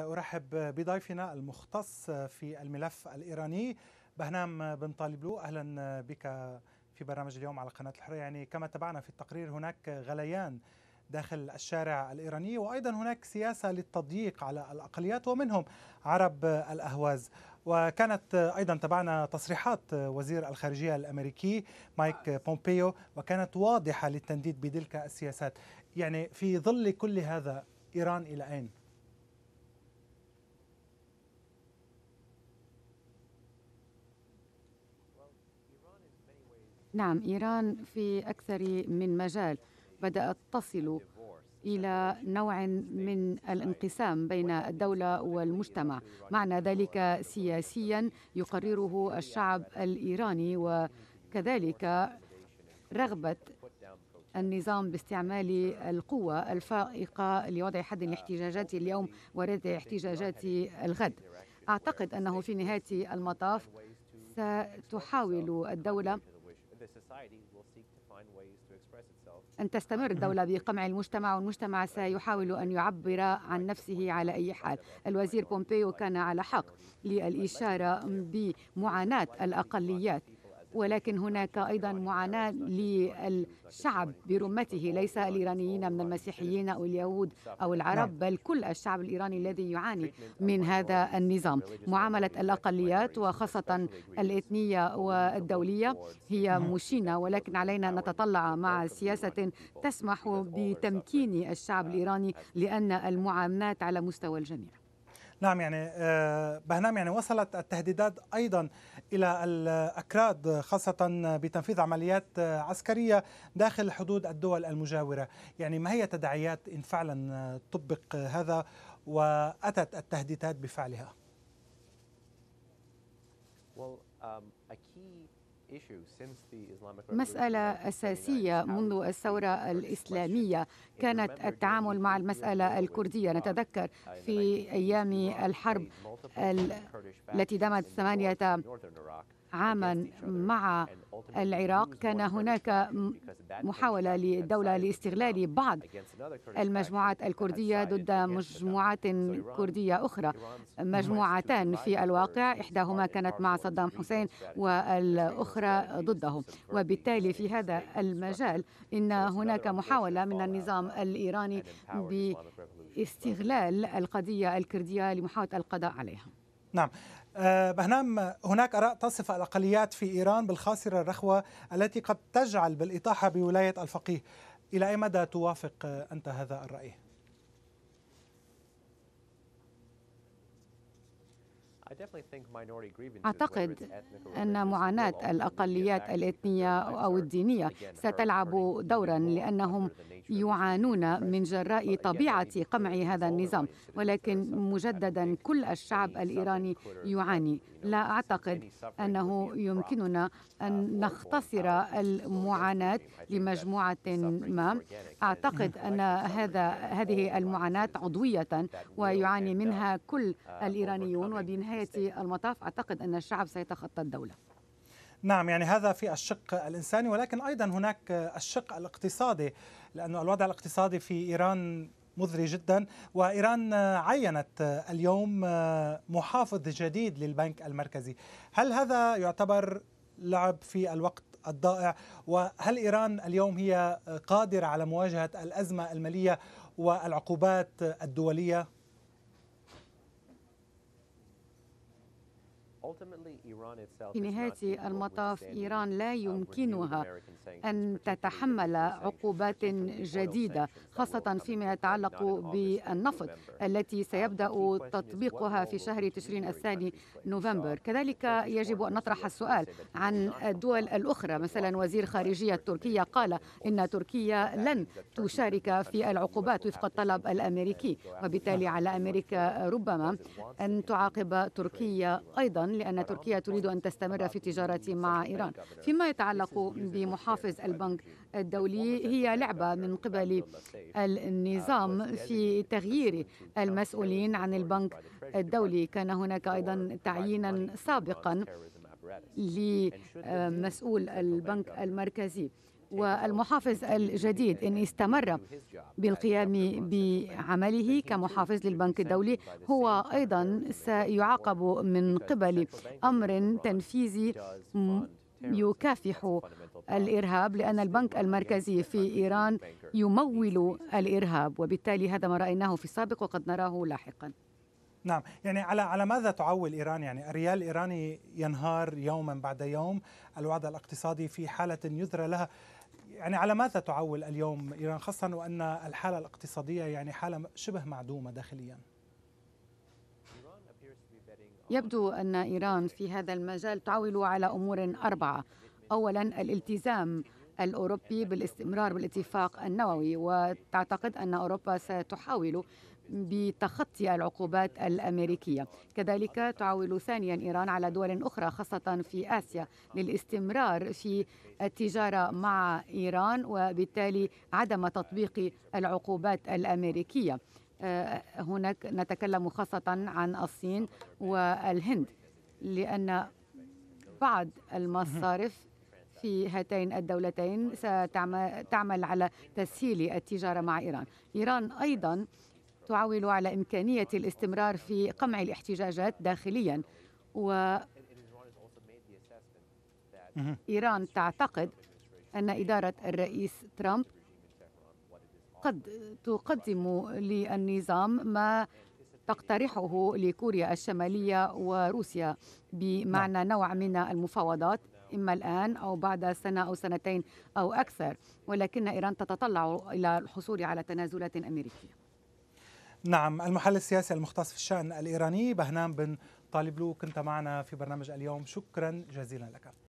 أرحب بضيفنا المختص في الملف الإيراني بهنام بن طالبلو أهلا بك في برنامج اليوم على قناة الحريه يعني كما تابعنا في التقرير هناك غليان داخل الشارع الإيراني وأيضا هناك سياسة للتضييق على الأقليات ومنهم عرب الأهواز وكانت أيضا تبعنا تصريحات وزير الخارجية الأمريكي مايك بومبيو وكانت واضحة للتنديد بتلك السياسات يعني في ظل كل هذا إيران إلى أين؟ نعم إيران في أكثر من مجال بدأت تصل إلى نوع من الانقسام بين الدولة والمجتمع معنى ذلك سياسيا يقرره الشعب الإيراني وكذلك رغبة النظام باستعمال القوة الفائقة لوضع حد لاحتجاجات اليوم ورد احتجاجات الغد أعتقد أنه في نهاية المطاف ستحاول الدولة أن تستمر الدولة بقمع المجتمع والمجتمع سيحاول أن يعبر عن نفسه على أي حال الوزير بومبيو كان على حق للإشارة بمعاناة الأقليات ولكن هناك أيضا معاناة للشعب برمته ليس الإيرانيين من المسيحيين أو اليهود أو العرب نعم. بل كل الشعب الإيراني الذي يعاني من هذا النظام معاملة الأقليات وخاصة الإثنية والدولية هي مشينة ولكن علينا أن نتطلع مع سياسة تسمح بتمكين الشعب الإيراني لأن المعاناة على مستوى الجميع نعم يعني آه، بهنام يعني وصلت التهديدات ايضا الى الاكراد خاصه بتنفيذ عمليات آه، عسكريه داخل حدود الدول المجاوره، يعني ما هي تداعيات ان فعلا آه، طبق هذا واتت التهديدات بفعلها؟ Well, um, a key مسألة أساسية منذ الثورة الإسلامية كانت التعامل مع المسألة الكردية نتذكر في أيام الحرب التي دامت ثمانية عاما مع العراق كان هناك محاولة للدولة لاستغلال بعض المجموعات الكردية ضد مجموعات كردية أخرى مجموعتان في الواقع إحداهما كانت مع صدام حسين والأخرى ضده وبالتالي في هذا المجال إن هناك محاولة من النظام الإيراني باستغلال القضية الكردية لمحاولة القضاء عليها نعم آه، بهنام هناك آراء تصف الأقليات في إيران بالخاسرة الرخوة التي قد تجعل بالإطاحة بولاية الفقيه إلى أي مدى توافق آه، أنت هذا الرأي؟ أعتقد أن معاناة الأقليات الإثنية أو الدينية ستلعب دورا لأنهم يعانون من جراء طبيعة قمع هذا النظام ولكن مجددا كل الشعب الإيراني يعاني لا أعتقد أنه يمكننا uh, أن نختصر المعاناة لمجموعة ما أعتقد أن هذا هذه المعاناة عضوية ويعاني منها كل uh, الإيرانيون وبنهاية نهاية المطاف أعتقد أن الشعب سيتخطى الدولة نعم يعني هذا في الشق الإنساني ولكن أيضا هناك الشق الاقتصادي لأن الوضع الاقتصادي في إيران مزري جدا وإيران عينت اليوم محافظ جديد للبنك المركزي هل هذا يعتبر لعب في الوقت الضائع وهل إيران اليوم هي قادرة على مواجهة الأزمة المالية والعقوبات الدولية في نهاية المطاف إيران لا uh, يمكنها أن تتحمل عقوبات جديدة خاصة فيما يتعلق بالنفط التي uh, سيبدأ تطبيقها في شهر تشرين الثاني نوفمبر كذلك يجب أن نطرح السؤال عن الدول الأخرى مثلا وزير خارجية تركيا قال إن تركيا لن تشارك في العقوبات وفق الطلب الأمريكي وبالتالي على أمريكا ربما أن تعاقب تركيا أيضا لأن تركيا تريد أن تستمر في التجارة مع إيران فيما يتعلق بمحافظ البنك الدولي هي لعبة من قبل النظام في تغيير المسؤولين عن البنك الدولي كان هناك أيضا تعيينا سابقا لمسؤول البنك المركزي والمحافظ الجديد إن استمر بالقيام بعمله كمحافظ للبنك الدولي هو أيضا سيعاقب من قبل أمر تنفيذي يكافح الإرهاب لأن البنك المركزي في إيران يمول الإرهاب وبالتالي هذا ما رأيناه في السابق وقد نراه لاحقاً نعم يعني على على ماذا تعول ايران يعني الريال الايراني ينهار يوما بعد يوم الوضع الاقتصادي في حاله يذرى لها يعني على ماذا تعول اليوم ايران خاصه وان الحاله الاقتصاديه يعني حاله شبه معدومه داخليا يبدو ان ايران في هذا المجال تعول على امور اربعه اولا الالتزام الأوروبي بالاستمرار بالاتفاق النووي وتعتقد أن أوروبا ستحاول بتخطي العقوبات الامريكيه كذلك تعول ثانيا ايران على دول اخرى خاصه في اسيا للاستمرار في التجاره مع ايران وبالتالي عدم تطبيق العقوبات الامريكيه آه، هناك نتكلم خاصه عن الصين والهند لان بعض المصارف في هاتين الدولتين ستعمل على تسهيل التجارة مع إيران إيران أيضا تعول على إمكانية الاستمرار في قمع الاحتجاجات داخليا و إيران تعتقد أن إدارة الرئيس ترامب قد تقدم للنظام ما تقترحه لكوريا الشمالية وروسيا بمعنى نعم. نوع من المفاوضات إما الآن أو بعد سنة أو سنتين أو أكثر ولكن إيران تتطلع إلى الحصول على تنازلات أمريكية نعم المحلل السياسي المختص في الشأن الإيراني بهنام بن طالبلو كنت معنا في برنامج اليوم شكرا جزيلا لك